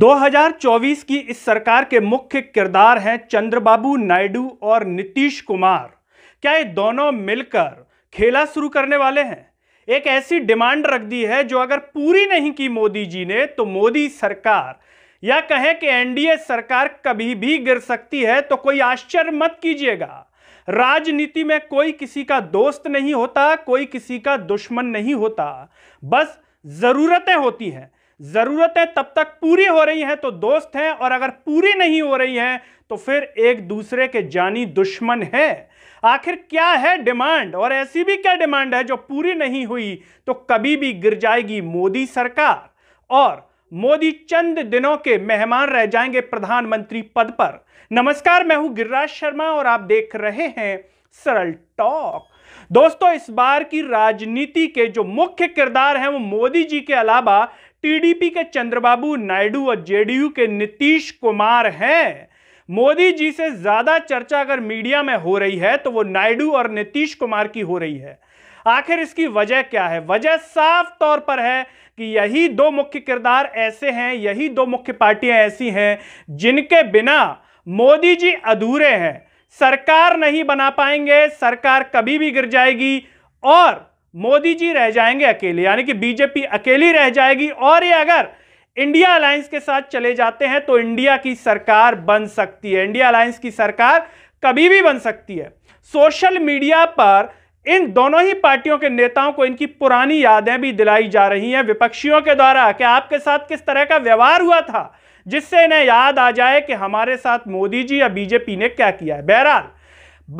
2024 की इस सरकार के मुख्य किरदार हैं चंद्रबाबू नायडू और नीतीश कुमार क्या ये दोनों मिलकर खेला शुरू करने वाले हैं एक ऐसी डिमांड रख दी है जो अगर पूरी नहीं की मोदी जी ने तो मोदी सरकार या कहें कि एनडीए सरकार कभी भी गिर सकती है तो कोई आश्चर्य मत कीजिएगा राजनीति में कोई किसी का दोस्त नहीं होता कोई किसी का दुश्मन नहीं होता बस ज़रूरतें होती हैं ज़रूरतें तब तक पूरी हो रही हैं तो दोस्त हैं और अगर पूरी नहीं हो रही हैं तो फिर एक दूसरे के जानी दुश्मन है आखिर क्या है डिमांड और ऐसी भी क्या डिमांड है जो पूरी नहीं हुई तो कभी भी गिर जाएगी मोदी सरकार और मोदी चंद दिनों के मेहमान रह जाएंगे प्रधानमंत्री पद पर नमस्कार मैं हूं गिरिराज शर्मा और आप देख रहे हैं सरल टॉक दोस्तों इस बार की राजनीति के जो मुख्य किरदार हैं वो मोदी जी के अलावा टीडीपी के चंद्रबाबू नायडू और जेडीयू के नीतीश कुमार हैं मोदी जी से ज्यादा चर्चा अगर मीडिया में हो रही है तो वो नायडू और नीतीश कुमार की हो रही है आखिर इसकी वजह क्या है वजह साफ तौर पर है कि यही दो मुख्य किरदार ऐसे हैं यही दो मुख्य पार्टियां ऐसी हैं जिनके बिना मोदी जी अधूरे हैं सरकार नहीं बना पाएंगे सरकार कभी भी गिर जाएगी और मोदी जी रह जाएंगे अकेले यानी कि बीजेपी अकेली रह जाएगी और ये अगर इंडिया अलायंस के साथ चले जाते हैं तो इंडिया की सरकार बन सकती है इंडिया अलायंस की सरकार कभी भी बन सकती है सोशल मीडिया पर इन दोनों ही पार्टियों के नेताओं को इनकी पुरानी यादें भी दिलाई जा रही हैं विपक्षियों के द्वारा कि आपके साथ किस तरह का व्यवहार हुआ था जिससे इन्हें याद आ जाए कि हमारे साथ मोदी जी या बीजेपी ने क्या किया है बहरहाल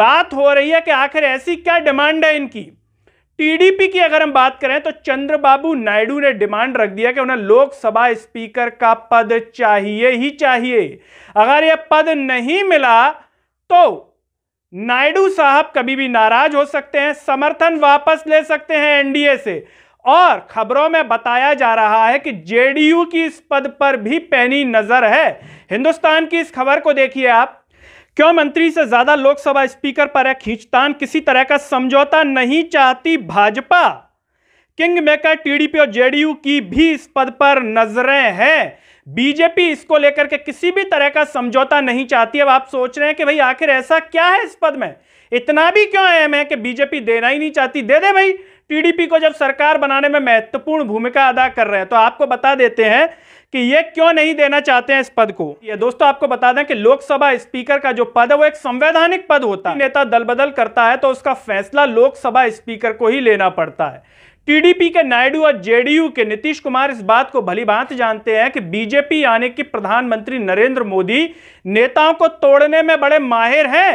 बात हो रही है कि आखिर ऐसी क्या डिमांड है इनकी टीडीपी की अगर हम बात करें तो चंद्रबाबू नायडू ने डिमांड रख दिया कि उन्हें लोकसभा स्पीकर का पद चाहिए ही चाहिए अगर यह पद नहीं मिला तो नायडू साहब कभी भी नाराज हो सकते हैं समर्थन वापस ले सकते हैं एनडीए से और खबरों में बताया जा रहा है कि जेडीयू की इस पद पर भी पैनी नजर है हिंदुस्तान की इस खबर को देखिए आप क्यों मंत्री से ज्यादा लोकसभा स्पीकर पर है खींचतान किसी तरह का समझौता नहीं चाहती भाजपा किंग मेकर टीडीपी और जेडीयू की भी इस पद पर नजरें हैं बीजेपी इसको लेकर के किसी भी तरह का समझौता नहीं चाहती अब आप सोच रहे हैं कि भाई आखिर ऐसा क्या है इस पद में इतना भी क्यों अहम है कि बीजेपी देना ही नहीं चाहती दे दे भाई टीडीपी को जब सरकार बनाने में महत्वपूर्ण भूमिका अदा कर रहे हैं तो आपको बता देते हैं कि ये क्यों नहीं देना चाहते हैं इस पद को ये दोस्तों आपको बता दें कि लोकसभा स्पीकर का जो पद है वो एक संवैधानिक पद होता है नेता दल बदल करता है तो उसका फैसला लोकसभा स्पीकर को ही लेना पड़ता है टीडीपी के नायडू और जेडीयू के नीतीश कुमार इस बात को भली भांत जानते हैं कि बीजेपी यानी कि प्रधानमंत्री नरेंद्र मोदी नेताओं को तोड़ने में बड़े माहिर हैं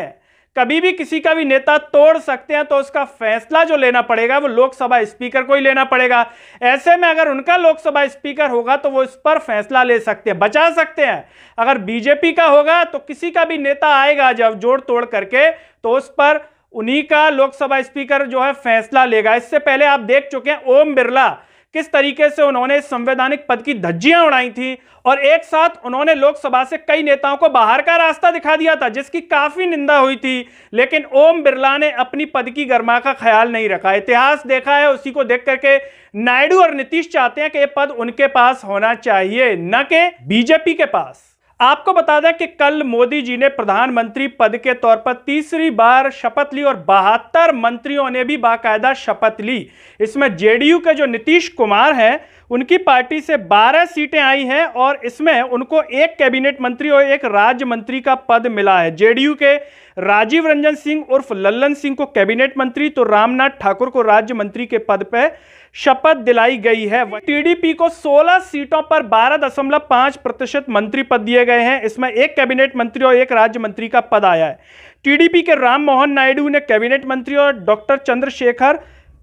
कभी भी किसी का भी नेता तोड़ सकते हैं तो उसका फैसला जो लेना पड़ेगा वो लोकसभा स्पीकर को ही लेना पड़ेगा ऐसे में अगर उनका लोकसभा स्पीकर होगा तो वो इस पर फैसला ले सकते हैं बचा सकते हैं अगर बीजेपी का होगा तो किसी का भी नेता आएगा जब जोड़ तोड़ करके तो उस पर उन्हीं का लोकसभा स्पीकर जो है फैसला लेगा इससे पहले आप देख चुके हैं ओम बिरला किस तरीके से उन्होंने संवैधानिक पद की धज्जियां उड़ाई थी और एक साथ उन्होंने लोकसभा से कई नेताओं को बाहर का रास्ता दिखा दिया था जिसकी काफी निंदा हुई थी लेकिन ओम बिरला ने अपनी पद की गर्मा का ख्याल नहीं रखा इतिहास देखा है उसी को देख करके नायडू और नीतीश चाहते हैं कि यह पद उनके पास होना चाहिए न के बीजेपी के पास आपको बता दें कि कल मोदी जी ने प्रधानमंत्री पद के तौर पर तीसरी बार शपथ ली और बहत्तर मंत्रियों ने भी बाकायदा शपथ ली इसमें जेडीयू के जो नीतीश कुमार हैं उनकी पार्टी से 12 सीटें आई हैं और इसमें उनको एक कैबिनेट मंत्री और एक राज्य मंत्री का पद मिला है जेडीयू के राजीव रंजन सिंह उर्फ लल्लन सिंह को कैबिनेट मंत्री तो रामनाथ ठाकुर को राज्य मंत्री के पद पर शपथ दिलाई गई है टीडीपी को 16 सीटों पर 12.5 प्रतिशत मंत्री पद दिए गए हैं इसमें एक कैबिनेट मंत्री और एक राज्य मंत्री का पद आया है टीडीपी के राम मोहन नायडू ने कैबिनेट मंत्री और डॉक्टर चंद्रशेखर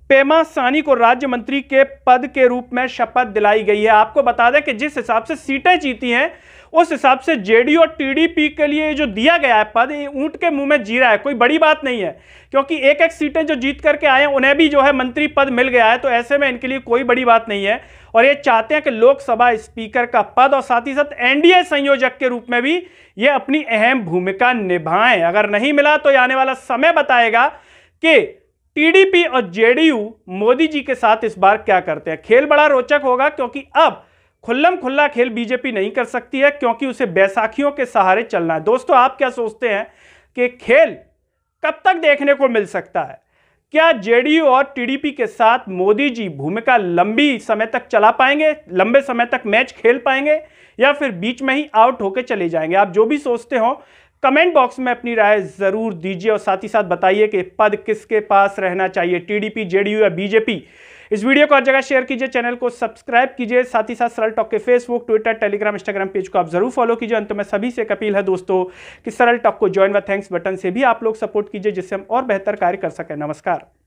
पेमा सानी को राज्य मंत्री के पद के रूप में शपथ दिलाई गई है आपको बता दें कि जिस हिसाब से सीटें जीती हैं उस हिसाब से जेडीयू और टीडीपी के लिए जो दिया गया है पद ऊंट के मुंह में जीरा है कोई बड़ी बात नहीं है क्योंकि एक एक सीटें जो जीत करके आए उन्हें भी जो है मंत्री पद मिल गया है तो ऐसे में इनके लिए कोई बड़ी बात नहीं है और ये चाहते हैं कि लोकसभा स्पीकर का पद और साथ ही साथ एनडीए संयोजक के रूप में भी ये अपनी अहम भूमिका निभाएं अगर नहीं मिला तो आने वाला समय बताएगा कि टीडीपी और जेडीयू मोदी जी के साथ इस बार क्या करते हैं खेल बड़ा रोचक होगा क्योंकि अब खुल्लम खुल्ला खेल बीजेपी नहीं कर सकती है क्योंकि उसे बैसाखियों के सहारे चलना है दोस्तों आप क्या सोचते हैं कि खेल कब तक देखने को मिल सकता है क्या जेडीयू और टीडीपी के साथ मोदी जी भूमिका लंबी समय तक चला पाएंगे लंबे समय तक मैच खेल पाएंगे या फिर बीच में ही आउट होकर चले जाएंगे आप जो भी सोचते हो कमेंट बॉक्स में अपनी राय ज़रूर दीजिए और साथ ही साथ बताइए कि पद किसके पास रहना चाहिए टीडीपी जेडीयू या बीजेपी इस वीडियो को हर जगह शेयर कीजिए चैनल को सब्सक्राइब कीजिए साथ ही साथ सरल टॉक के Facebook Twitter Telegram Instagram page को आप जरूर फॉलो कीजिए अंत में सभी से अपील है दोस्तों कि सरल टॉक को ज्वाइन व थैंक्स बटन से भी आप लोग सपोर्ट कीजिए जिससे हम और बेहतर कार्य कर सकें नमस्कार